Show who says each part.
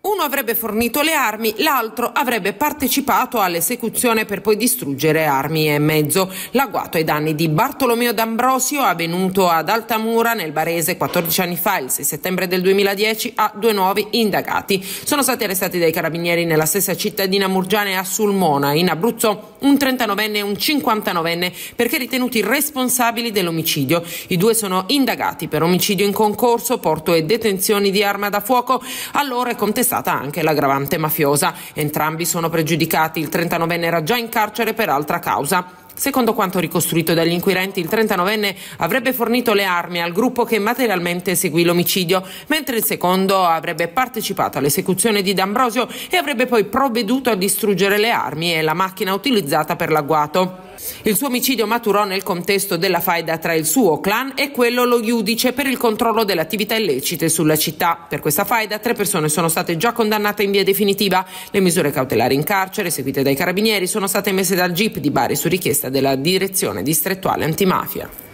Speaker 1: Uno avrebbe fornito le armi, l'altro avrebbe partecipato all'esecuzione per poi distruggere armi e mezzo. L'agguato ai danni di Bartolomeo D'Ambrosio, avvenuto ad Altamura nel Barese 14 anni fa, il 6 settembre del 2010, ha due nuovi indagati. Sono stati arrestati dai carabinieri nella stessa cittadina murgiana e a Sulmona, in Abruzzo, un 39enne e un 59enne, perché ritenuti responsabili dell'omicidio. I due sono indagati per omicidio in concorso, porto e detenzioni di arma da fuoco. Allora è contestato stata anche l'aggravante mafiosa. Entrambi sono pregiudicati, il 39enne era già in carcere per altra causa. Secondo quanto ricostruito dagli inquirenti, il 39enne avrebbe fornito le armi al gruppo che materialmente seguì l'omicidio, mentre il secondo avrebbe partecipato all'esecuzione di D'Ambrosio e avrebbe poi provveduto a distruggere le armi e la macchina utilizzata per l'agguato. Il suo omicidio maturò nel contesto della faida tra il suo clan e quello lo giudice per il controllo delle attività illecite sulla città. Per questa faida tre persone sono state già condannate in via definitiva. Le misure cautelari in carcere eseguite dai carabinieri sono state emesse dal GIP di Bari su richiesta della direzione distrettuale antimafia.